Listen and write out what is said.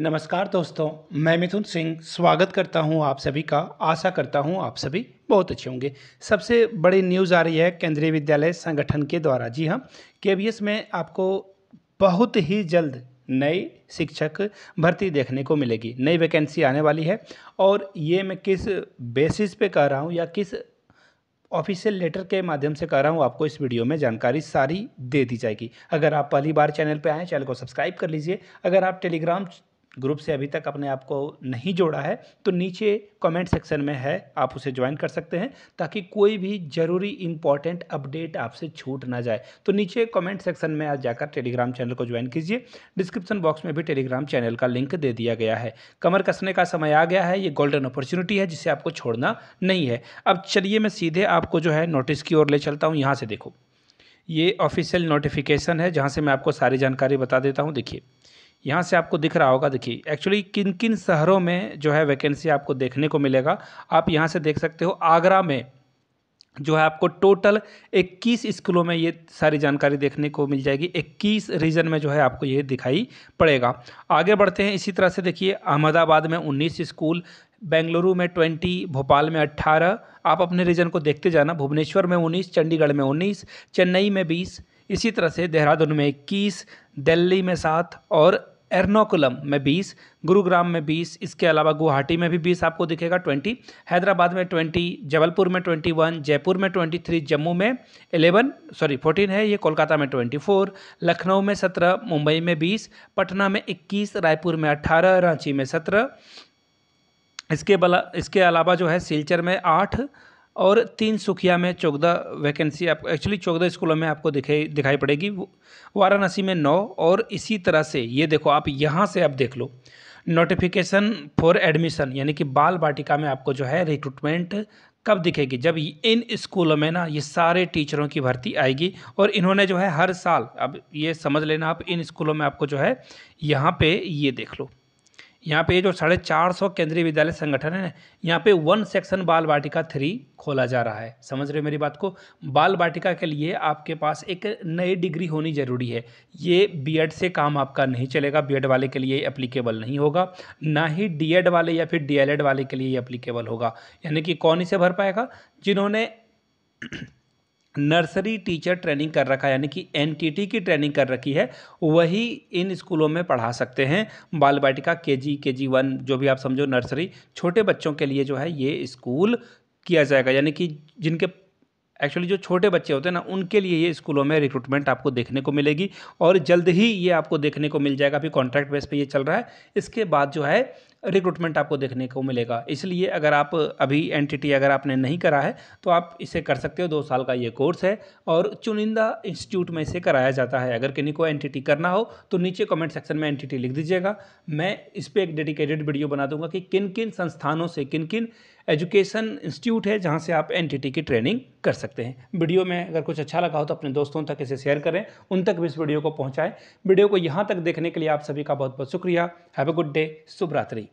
नमस्कार दोस्तों मैं मिथुन सिंह स्वागत करता हूं आप सभी का आशा करता हूं आप सभी बहुत अच्छे होंगे सबसे बड़ी न्यूज़ आ रही है केंद्रीय विद्यालय संगठन के द्वारा जी हाँ के में आपको बहुत ही जल्द नई शिक्षक भर्ती देखने को मिलेगी नई वैकेंसी आने वाली है और ये मैं किस बेसिस पे कह रहा हूँ या किस ऑफिशियल लेटर के माध्यम से कह रहा हूँ आपको इस वीडियो में जानकारी सारी दे दी जाएगी अगर आप पहली बार चैनल पर आएँ चैनल को सब्सक्राइब कर लीजिए अगर आप टेलीग्राम ग्रुप से अभी तक अपने आप को नहीं जोड़ा है तो नीचे कमेंट सेक्शन में है आप उसे ज्वाइन कर सकते हैं ताकि कोई भी ज़रूरी इंपॉर्टेंट अपडेट आपसे छूट ना जाए तो नीचे कमेंट सेक्शन में आज जाकर टेलीग्राम चैनल को ज्वाइन कीजिए डिस्क्रिप्शन बॉक्स में भी टेलीग्राम चैनल का लिंक दे दिया गया है कमर कसने का समय आ गया है ये गोल्डन अपॉर्चुनिटी है जिसे आपको छोड़ना नहीं है अब चलिए मैं सीधे आपको जो है नोटिस की ओर ले चलता हूँ यहाँ से देखो ये ऑफिशियल नोटिफिकेशन है जहाँ से मैं आपको सारी जानकारी बता देता हूँ देखिए यहाँ से आपको दिख रहा होगा देखिए एक्चुअली किन किन शहरों में जो है वैकेंसी आपको देखने को मिलेगा आप यहाँ से देख सकते हो आगरा में जो है आपको टोटल 21 स्कूलों में ये सारी जानकारी देखने को मिल जाएगी 21 रीजन में जो है आपको ये दिखाई पड़ेगा आगे बढ़ते हैं इसी तरह से देखिए अहमदाबाद में 19 स्कूल बेंगलुरु में 20 भोपाल में 18 आप अपने रीजन को देखते जाना भुवनेश्वर में 19 चंडीगढ़ में 19 चेन्नई में 20 इसी तरह से देहरादून में इक्कीस दिल्ली में सात और एर्नाकुलम में बीस गुरुग्राम में बीस इसके अलावा गुवाहाटी में भी बीस आपको दिखेगा ट्वेंटी हैदराबाद में ट्वेंटी जबलपुर में ट्वेंटी वन जयपुर में ट्वेंटी थ्री जम्मू में एलेवन सॉरी फोर्टीन है ये कोलकाता में ट्वेंटी फोर लखनऊ में सत्रह मुंबई में बीस पटना में इक्कीस रायपुर में अट्ठारह रांची में सत्रह इसके बला इसके अलावा जो है सिलचर में आठ और तीन सुखिया में चौदह वैकेंसी आप एक्चुअली चौदह स्कूलों में आपको दिखाई दिखाई पड़ेगी वाराणसी में नौ और इसी तरह से ये देखो आप यहाँ से आप देख लो नोटिफिकेशन फॉर एडमिशन यानी कि बाल वाटिका में आपको जो है रिक्रूटमेंट कब दिखेगी जब इन स्कूलों में ना ये सारे टीचरों की भर्ती आएगी और इन्होंने जो है हर साल अब ये समझ लेना आप इन स्कूलों में आपको जो है यहाँ पे ये देख लो यहाँ पे जो साढ़े चार सौ केंद्रीय विद्यालय संगठन है यहाँ पे वन सेक्शन बाल वाटिका थ्री खोला जा रहा है समझ रहे हो मेरी बात को बाल वाटिका के लिए आपके पास एक नई डिग्री होनी ज़रूरी है ये बीएड से काम आपका नहीं चलेगा बीएड वाले के लिए एप्लीकेबल नहीं होगा ना ही डीएड वाले या फिर डी वाले के लिए अप्लीकेबल होगा यानी कि कौन इसे भर पाएगा जिन्होंने नर्सरी टीचर ट्रेनिंग कर रखा है यानी कि एनटीटी की ट्रेनिंग कर रखी है वही इन स्कूलों में पढ़ा सकते हैं बाल बाटिका के जी के जी वन जो भी आप समझो नर्सरी छोटे बच्चों के लिए जो है ये स्कूल किया जाएगा यानी कि जिनके एक्चुअली जो छोटे बच्चे होते हैं ना उनके लिए ये स्कूलों में रिक्रूटमेंट आपको देखने को मिलेगी और जल्द ही ये आपको देखने को मिल जाएगा अभी कॉन्ट्रैक्ट बेस पे ये चल रहा है इसके बाद जो है रिक्रूटमेंट आपको देखने को मिलेगा इसलिए अगर आप अभी एनटीटी अगर आपने नहीं करा है तो आप इसे कर सकते हो दो साल का ये कोर्स है और चुनिंदा इंस्टीट्यूट में इसे कराया जाता है अगर किन्हीं को एनटीटी करना हो तो नीचे कमेंट सेक्शन में एनटीटी लिख दीजिएगा मैं इस पर एक डेडिकेटेड वीडियो बना दूंगा कि किन किन संस्थानों से किन किन एजुकेशन इंस्टीट्यूट है जहाँ से आप एन की ट्रेनिंग कर सकते हैं वीडियो में अगर कुछ अच्छा लगा हो तो अपने दोस्तों तक इसे शेयर करें उन तक भी इस वीडियो को पहुँचाएँ वीडियो को यहाँ तक देखने के लिए आप सभी का बहुत बहुत शुक्रिया हैव ए गुड डे शुभरात्रि